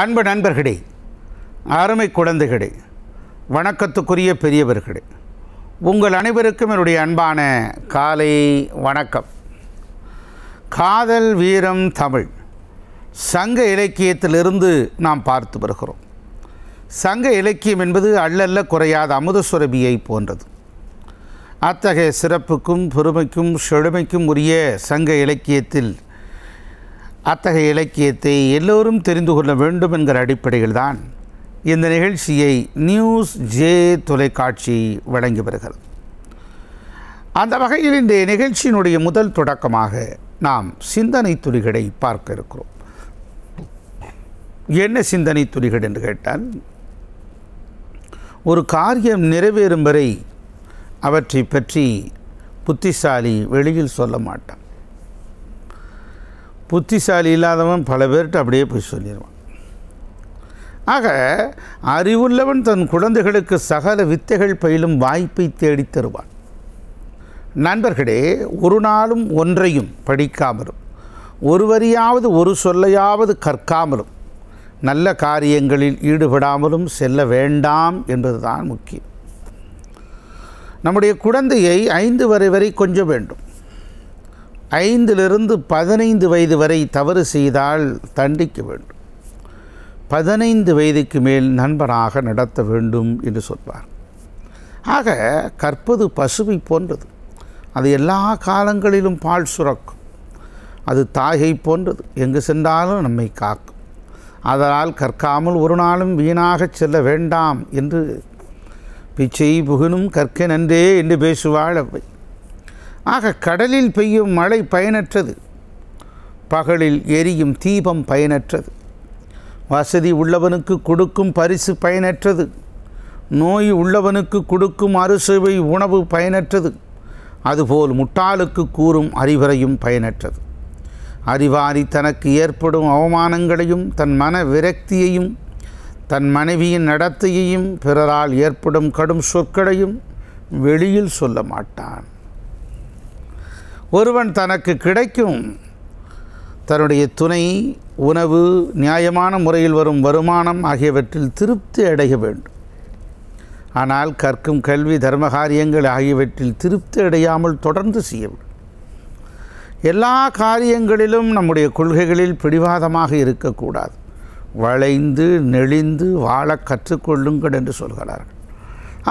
அன்பு நண்பர்களே அருமை குழந்தைகளே வணக்கத்துக்குரிய பெரியவர்களே உங்கள் அனைவருக்கும் என்னுடைய அன்பான காலை வணக்கம் காதல் வீரம் தமிழ் சங்க இலக்கியத்திலிருந்து நாம் பார்த்து வருகிறோம் சங்க இலக்கியம் என்பது அல்லல்ல குறையாத அமுதசுரபியை போன்றது அத்தகைய சிறப்புக்கும் பெருமைக்கும் செழுமைக்கும் உரிய சங்க இலக்கியத்தில் அத்தகைய இலக்கியத்தை எல்லோரும் தெரிந்து கொள்ள வேண்டும் என்கிற அடிப்படையில் தான் இந்த நிகழ்ச்சியை நியூஸ் ஜே தொலைக்காட்சி வழங்கி வருகிறது அந்த வகையில் இந்த நிகழ்ச்சியினுடைய முதல் தொடக்கமாக நாம் சிந்தனை துளிகளை பார்க்க இருக்கிறோம் என்ன சிந்தனை துளிகள் என்று கேட்டால் ஒரு காரியம் நிறைவேறும் வரை அவற்றை பற்றி புத்திசாலி வெளியில் சொல்ல மாட்டான் புத்திசாலி இல்லாதவன் பல பேர்கிட்ட அப்படியே போய் சொல்லிடுவான் ஆக அறிவுள்ளவன் தன் குழந்தைகளுக்கு சகல வித்தைகள் பயிலும் வாய்ப்பை தேடி தருவான் நண்பர்களே ஒரு நாளும் ஒன்றையும் படிக்காமலும் ஒருவரியாவது ஒரு சொல்லையாவது கற்காமலும் நல்ல காரியங்களில் ஈடுபடாமலும் செல்ல வேண்டாம் என்பதுதான் முக்கியம் நம்முடைய குழந்தையை ஐந்து வரை வரை கொஞ்சம் வேண்டும் ஐந்திலிருந்து பதினைந்து வயது வரை தவறு செய்தால் தண்டிக்க வேண்டும் பதினைந்து வயதுக்கு மேல் நண்பனாக நடத்த வேண்டும் என்று சொல்வார் ஆக கற்பது பசுவை போன்றது அது எல்லா காலங்களிலும் பால் சுரக்கும் அது தாயை போன்றது எங்கு சென்றாலும் நம்மை காக்கும் அதனால் கற்காமல் ஒரு நாளும் வீணாக செல்ல வேண்டாம் என்று பிச்சை புகினும் கற்க நன்றே என்று பேசுவாள் அவை ஆக கடலில் பெய்யும் மழை பயனற்றது பகலில் எரியும் தீபம் பயனற்றது வசதி உள்ளவனுக்கு கொடுக்கும் பரிசு பயனற்றது நோய் உள்ளவனுக்கு கொடுக்கும் அறுசுவை உணவு பயனற்றது அதுபோல் முட்டாளுக்கு கூறும் அறிவுரையும் பயனற்றது அறிவாரி தனக்கு ஏற்படும் அவமானங்களையும் தன் மன விரக்தியையும் தன் மனைவியின் நடத்தையையும் பிறரால் ஏற்படும் கடும் சொற்களையும் வெளியில் சொல்ல மாட்டான் ஒருவன் தனக்கு கிடைக்கும் தன்னுடைய துணை உணவு நியாயமான முறையில் வரும் வருமானம் ஆகியவற்றில் திருப்தி அடைய வேண்டும் ஆனால் கற்கும் கல்வி தர்ம காரியங்கள் ஆகியவற்றில் திருப்தி அடையாமல் தொடர்ந்து செய்ய வேண்டும் எல்லா காரியங்களிலும் நம்முடைய கொள்கைகளில் பிடிவாதமாக இருக்கக்கூடாது வளைந்து நெளிந்து வாழ கற்றுக்கொள்ளுங்கள் என்று சொல்கிறார்கள்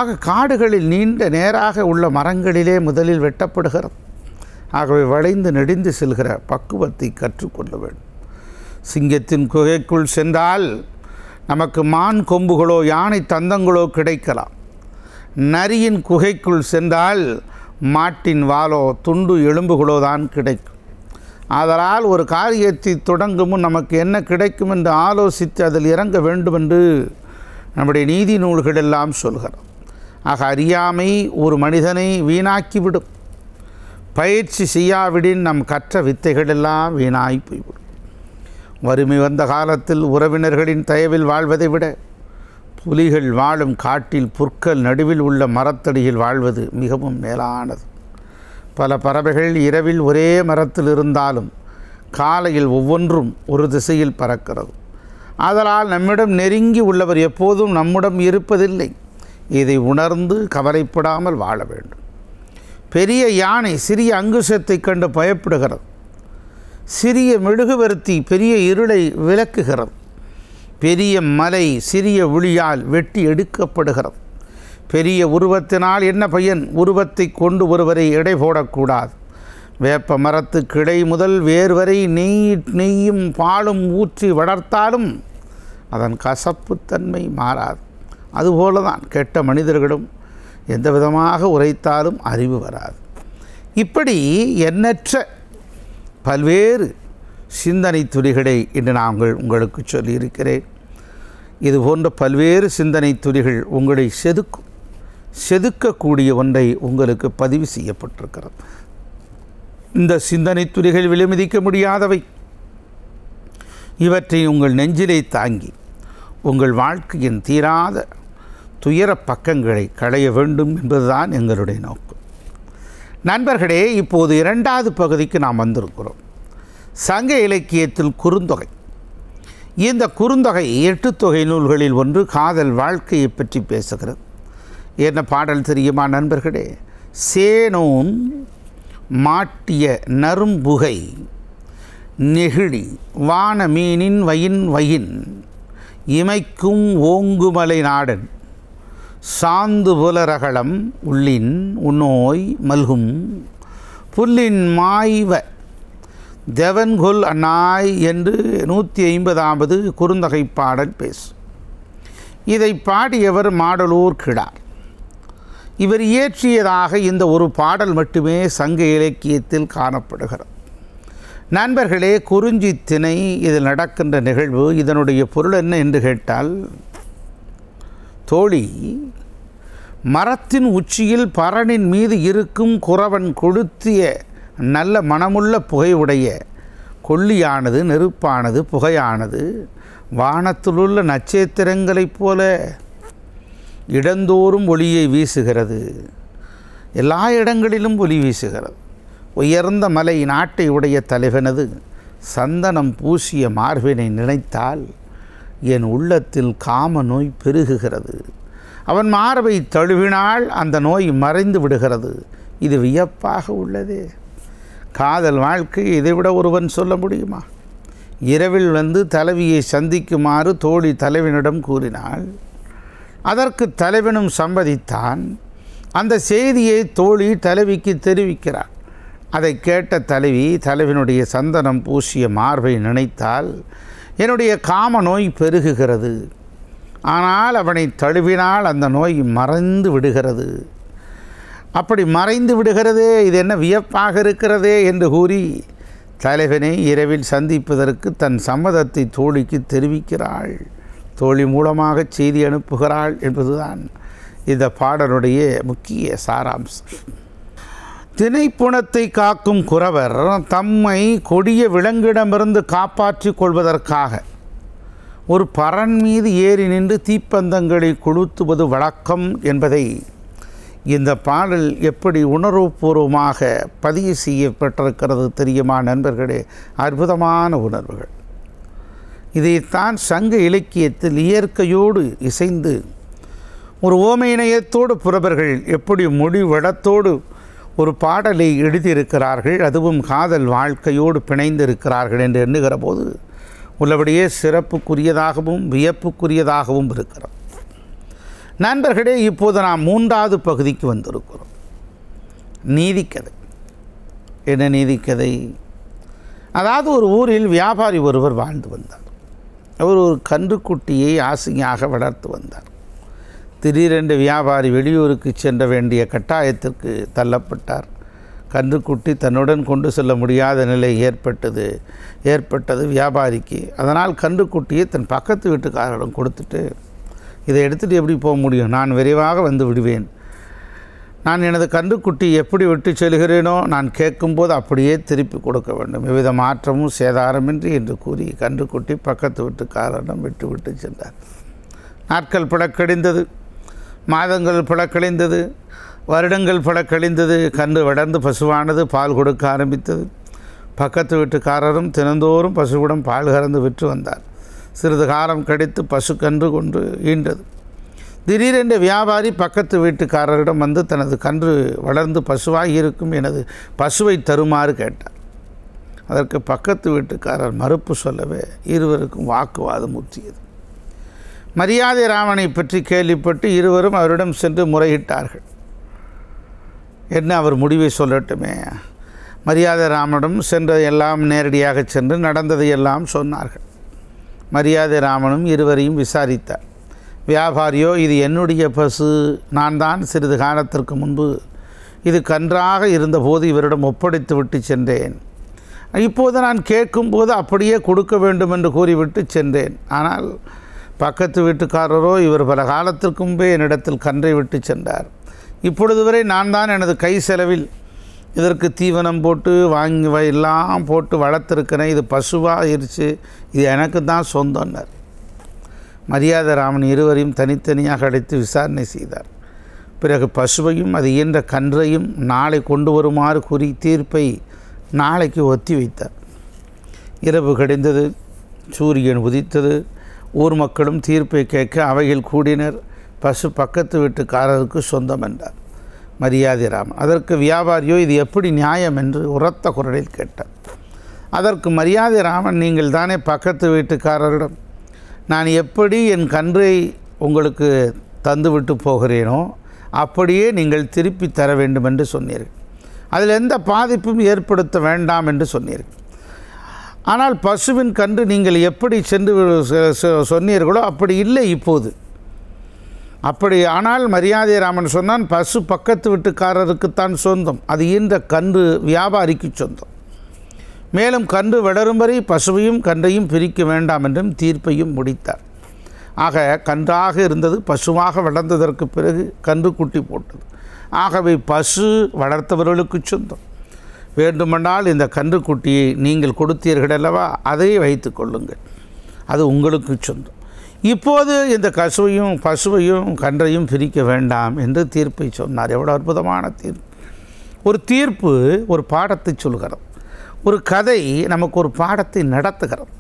ஆக காடுகளில் நீண்ட நேராக உள்ள மரங்களிலே முதலில் வெட்டப்படுகிறது ஆகவே வளைந்து நெடிந்து செல்கிற பக்குவத்தை கற்றுக்கொள்ள வேண்டும் சிங்கத்தின் குகைக்குள் சென்றால் நமக்கு மான் கொம்புகளோ யானை தந்தங்களோ கிடைக்கலாம் நரியின் குகைக்குள் சென்றால் மாட்டின் வாலோ துண்டு எலும்புகளோ தான் கிடைக்கும் அதனால் ஒரு காரியத்தை தொடங்கும் நமக்கு என்ன கிடைக்கும் என்று ஆலோசித்து அதில் இறங்க வேண்டும் என்று நம்முடைய நீதி நூல்கள் எல்லாம் சொல்கிறோம் ஆக அறியாமை ஒரு மனிதனை வீணாக்கிவிடும் பயிற்சி செய்யாவிடின் நம் கற்ற வித்தைகளெல்லாம் வீணாய் போய்விடும் வறுமை வந்த காலத்தில் உறவினர்களின் தயவில் வாழ்வதை விட புலிகள் வாழும் காட்டில் புற்கள் நடுவில் உள்ள மரத்தடியில் வாழ்வது மிகவும் மேலானது பல பறவைகள் இரவில் ஒரே மரத்தில் இருந்தாலும் காலையில் ஒவ்வொன்றும் ஒரு திசையில் பறக்கிறது அதனால் நம்மிடம் நெருங்கி உள்ளவர் எப்போதும் நம்முடன் இருப்பதில்லை இதை உணர்ந்து கவலைப்படாமல் வாழ வேண்டும் பெரிய யானை சிறிய அங்குசத்தை கண்டு பயப்படுகிறது சிறிய மெழுகுவர்த்தி பெரிய இருளை விளக்குகிறது பெரிய மலை சிறிய ஒளியால் வெட்டி எடுக்கப்படுகிறது பெரிய உருவத்தினால் என்ன பையன் உருவத்தை கொண்டு ஒருவரை எடை போடக்கூடாது வேப்ப மரத்து கிளை முதல் வேர் வரை நெய் நெய்யும் பாலும் ஊற்றி வளர்த்தாலும் அதன் கசப்புத்தன்மை மாறாது அதுபோல தான் கெட்ட மனிதர்களும் எந்த விதமாக உரைத்தாலும் அறிவு வராது இப்படி எண்ணற்ற பல்வேறு சிந்தனை துளிகளை இன்று நாங்கள் உங்களுக்கு சொல்லியிருக்கிறேன் இது போன்ற பல்வேறு சிந்தனை துளிகள் உங்களை செதுக்கும் செதுக்கக்கூடிய ஒன்றை உங்களுக்கு பதிவு செய்யப்பட்டிருக்கிறது இந்த சிந்தனை துளிகள் விலைமதிக்க முடியாதவை இவற்றை உங்கள் நெஞ்சிலே தாங்கி உங்கள் வாழ்க்கையின் தீராத துயர பக்கங்களை களைய வேண்டும் என்பதுதான் எங்களுடைய நோக்கம் நண்பர்களே இப்போது இரண்டாவது பகுதிக்கு நாம் வந்திருக்கிறோம் சங்க இலக்கியத்தில் குறுந்தொகை இந்த குறுந்தொகை எட்டு தொகை நூல்களில் ஒன்று காதல் வாழ்க்கையை பற்றி பேசுகிறது என்ன பாடல் தெரியுமா நண்பர்களே சேனோன் மாட்டிய நரும்புகை நெகிழி வானமீனின் வயின் வயின் இமைக்கும் ஓங்குமலை நாடன் சாந்து புலரகலம் உள்ளின் உன்னோய் மல்கும் புல்லின் மாய்வ தெவன்கொல் அண்ணாய் என்று நூற்றி ஐம்பதாவது குறுந்தகை பாடல் பேசு இதை பாடியவர் மாடலூர் கிடார் இவர் இயற்றியதாக இந்த ஒரு பாடல் மட்டுமே சங்க இலக்கியத்தில் காணப்படுகிறது நண்பர்களே குறிஞ்சி திணை இதில் நடக்கின்ற நிகழ்வு இதனுடைய பொருள் என்ன என்று கேட்டால் தோழி மரத்தின் உச்சியில் பரணின் மீது இருக்கும் குறவன் கொளுத்திய நல்ல மனமுள்ள புகையுடைய கொல்லியானது நெருப்பானது புகையானது வானத்திலுள்ள நட்சத்திரங்களைப் போல இடந்தோறும் ஒளியை வீசுகிறது எல்லா இடங்களிலும் ஒளி வீசுகிறது உயர்ந்த மலை நாட்டை உடைய தலைவனது சந்தனம் பூசிய மார்பினை நினைத்தால் என் உள்ளத்தில் காம நோய் பெருகுகிறது அவன் மார்பை தழுவினால் அந்த நோய் மறைந்து விடுகிறது இது வியப்பாக உள்ளதே காதல் வாழ்க்கை இதைவிட ஒருவன் சொல்ல முடியுமா இரவில் வந்து தலைவியை சந்திக்குமாறு தோழி தலைவனிடம் கூறினாள் அதற்கு தலைவனும் சம்மதித்தான் அந்த செய்தியை தோழி தலைவிக்கு தெரிவிக்கிறான் அதை கேட்ட தலைவி தலைவனுடைய சந்தனம் பூசிய மார்பை நினைத்தால் என்னுடைய காம நோய் பெருகுகிறது ஆனால் அவனை தழுவினால் அந்த நோய் மறைந்து விடுகிறது அப்படி மறைந்து விடுகிறதே இது என்ன வியப்பாக இருக்கிறதே என்று கூறி தலைவனை இரவில் சந்திப்பதற்கு தன் சம்மதத்தை தோழிக்கு தெரிவிக்கிறாள் தோழி மூலமாக செய்தி அனுப்புகிறாள் என்பதுதான் இந்த பாடனுடைய முக்கிய சாராம்சம் தினைப்புணத்தை காக்கும் குறவர் தம்மை கொடிய விலங்கிடமிருந்து காப்பாற்றி கொள்வதற்காக ஒரு பரன் மீது ஏறி நின்று தீப்பந்தங்களை கொளுத்துவது வழக்கம் என்பதை இந்த பாடல் எப்படி உணர்வுபூர்வமாக பதிவு செய்யப்பட்டிருக்கிறது தெரியுமா நண்பர்களே அற்புதமான உணர்வுகள் இதைத்தான் சங்க இலக்கியத்தில் இயற்கையோடு இசைந்து ஒரு ஓமையினயத்தோடு புறவர்கள் எப்படி மொழி வளத்தோடு ஒரு பாடலை எழுதியிருக்கிறார்கள் அதுவும் காதல் வாழ்க்கையோடு பிணைந்திருக்கிறார்கள் என்று எண்ணுகிற போது உள்ளபடியே சிறப்புக்குரியதாகவும் வியப்புக்குரியதாகவும் இருக்கிறது நண்பர்களே இப்போது நாம் மூன்றாவது பகுதிக்கு வந்திருக்கிறோம் நீதிக்கதை என்ன நீதிக்கதை அதாவது ஒரு ஊரில் வியாபாரி ஒருவர் வாழ்ந்து வந்தார் அவர் ஒரு கன்றுக்குட்டியை ஆசையாக வளர்த்து வந்தார் திடீரென்று வியாபாரி வெளியூருக்கு சென்ற வேண்டிய கட்டாயத்திற்கு தள்ளப்பட்டார் கன்றுக்குட்டி தன்னுடன் கொண்டு செல்ல முடியாத நிலை ஏற்பட்டது ஏற்பட்டது வியாபாரிக்கு அதனால் கன்றுக்குட்டியை தன் பக்கத்து வீட்டுக்காரரிடம் கொடுத்துட்டு இதை எடுத்துகிட்டு எப்படி போக முடியும் நான் விரைவாக வந்து விடுவேன் நான் எனது கன்றுக்குட்டி எப்படி விட்டு செல்கிறேனோ நான் கேட்கும்போது அப்படியே திருப்பி கொடுக்க வேண்டும் எவ்வித மாற்றமும் சேதாரமின்றி என்று கூறி கன்றுக்குட்டி பக்கத்து வீட்டுக்காரரிடம் விட்டு விட்டு சென்றார் நாட்கள் படக்கடிந்தது மாதங்கள் பல கழிந்தது வருடங்கள் பல கழிந்தது கன்று வளர்ந்து பசுவானது பால் கொடுக்க ஆரம்பித்தது பக்கத்து வீட்டுக்காரரும் தினந்தோறும் பசுவிடம் பால் கறந்து விற்று வந்தார் சிறிது காலம் கடித்து பசு கன்று கொண்டு ஈண்டது திடீரென்று வியாபாரி பக்கத்து வீட்டுக்காரரிடம் வந்து தனது கன்று வளர்ந்து பசுவாகி இருக்கும் எனது பசுவை தருமாறு கேட்டார் அதற்கு பக்கத்து வீட்டுக்காரர் மறுப்பு சொல்லவே இருவருக்கும் வாக்குவாதம் ஊற்றியது மரியாதை ராமனை பற்றி கேள்விப்பட்டு இருவரும் அவரிடம் சென்று முறையிட்டார்கள் என்ன அவர் முடிவை சொல்லட்டுமே மரியாதை ராமனிடம் சென்றது எல்லாம் நேரடியாக சென்று நடந்ததை எல்லாம் சொன்னார்கள் மரியாதை ராமனும் இருவரையும் விசாரித்தார் வியாபாரியோ இது என்னுடைய பசு நான் தான் சிறிது காலத்திற்கு முன்பு இது கன்றாக இருந்தபோது இவரிடம் ஒப்படைத்து விட்டு சென்றேன் இப்போது நான் கேட்கும்போது அப்படியே கொடுக்க வேண்டும் என்று கூறிவிட்டு சென்றேன் ஆனால் பக்கத்து வீட்டுக்காரரோ இவர் பல காலத்திற்கு முன்பே என்னிடத்தில் கன்றை விட்டு சென்றார் இப்பொழுது வரை நான் தான் எனது கை செலவில் இதற்கு தீவனம் போட்டு வாங்கி எல்லாம் போட்டு வளர்த்துருக்கிறேன் இது பசுவாகிருச்சு இது எனக்கு தான் சொந்தன்னர் மரியாதை ராமன் இருவரையும் தனித்தனியாக அழைத்து விசாரணை செய்தார் பிறகு பசுவையும் அது இயன்ற கன்றையும் நாளை கொண்டு வருமாறு கூறி தீர்ப்பை நாளைக்கு ஒத்தி வைத்தார் இரவு கிடைந்தது சூரியன் உதித்தது ஊர் மக்களும் தீர்ப்பை கேட்க அவையில் கூடினர் பசு பக்கத்து வீட்டுக்காரருக்கு சொந்தம் என்றார் மரியாதை ராமன் அதற்கு வியாபாரியோ இது எப்படி நியாயம் என்று உரத்த குரலில் கேட்டார் அதற்கு மரியாதை ராமன் நீங்கள் தானே பக்கத்து வீட்டுக்காரரிடம் நான் எப்படி என் கன்றை உங்களுக்கு தந்துவிட்டு போகிறேனோ அப்படியே நீங்கள் திருப்பி தர வேண்டும் என்று சொன்னீர்கள் அதில் எந்த பாதிப்பும் ஏற்படுத்த வேண்டாம் என்று சொன்னீர்கள் ஆனால் பசுவின் கன்று நீங்கள் எப்படி சென்று சொன்னீர்களோ அப்படி இல்லை இப்போது அப்படி ஆனால் மரியாதை ராமன் சொன்னான் பசு பக்கத்து வீட்டுக்காரருக்குத்தான் சொந்தம் அது இந்த கன்று வியாபாரிக்கு சொந்தம் மேலும் கன்று வளரும் வரை பசுவையும் கன்றையும் பிரிக்க வேண்டாம் என்றும் தீர்ப்பையும் முடித்தார் ஆக கன்றாக இருந்தது பசுவாக வளர்ந்ததற்கு பிறகு கன்று குட்டி போட்டது ஆகவே பசு வளர்த்தவர்களுக்கு சொந்தம் வேண்டுமென்றால் இந்த கன்றுக்குட்டியை நீங்கள் கொடுத்தீர்கள் அல்லவா அதை வைத்து கொள்ளுங்கள் அது உங்களுக்கு சொந்தம் இப்போது இந்த கசுவையும் பசுவையும் கன்றையும் பிரிக்க வேண்டாம் என்று தீர்ப்பை சொன்னார் எவ்வளோ அற்புதமான தீர்ப்பு ஒரு தீர்ப்பு ஒரு பாடத்தை சொல்கிறது ஒரு கதை நமக்கு ஒரு பாடத்தை நடத்துகிறது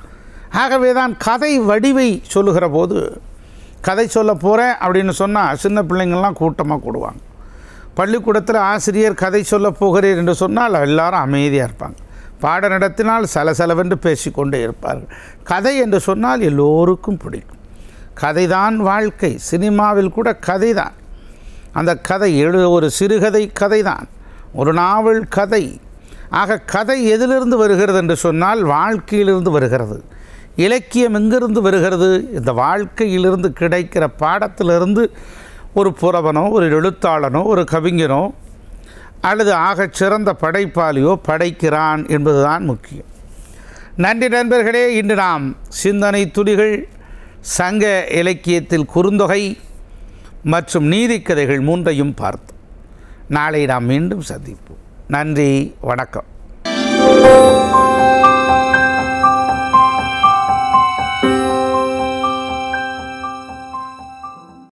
ஆகவே தான் கதை வடிவை சொல்லுகிற போது கதை சொல்ல போகிறேன் அப்படின்னு சொன்னால் சின்ன பிள்ளைங்கள்லாம் கூட்டமாக கூடுவாங்க பள்ளிக்கூடத்தில் ஆசிரியர் கதை சொல்ல போகிறீர் என்று சொன்னால் எல்லாரும் அமைதியாக இருப்பாங்க பாட நடத்தினால் சலசலவென்று பேசிக்கொண்டே இருப்பார்கள் கதை என்று சொன்னால் எல்லோருக்கும் பிடிக்கும் கதைதான் வாழ்க்கை சினிமாவில் கூட கதை தான் அந்த கதை எழு ஒரு சிறுகதை கதை தான் ஒரு நாவல் கதை ஆக கதை எதிலிருந்து வருகிறது என்று சொன்னால் வாழ்க்கையிலிருந்து வருகிறது இலக்கியம் எங்கிருந்து வருகிறது இந்த வாழ்க்கையிலிருந்து கிடைக்கிற பாடத்திலிருந்து ஒரு புறவனோ ஒரு எழுத்தாளனோ ஒரு கவிஞனோ அல்லது ஆகச் சிறந்த படைப்பாளியோ படைக்கிறான் என்பதுதான் முக்கியம் நன்றி நண்பர்களே இன்று நாம் சிந்தனை துளிகள் சங்க இலக்கியத்தில் குறுந்தொகை மற்றும் நீதிக்கதைகள் மூன்றையும் பார்த்தோம் நாளை நாம் மீண்டும் சந்திப்போம் நன்றி வணக்கம்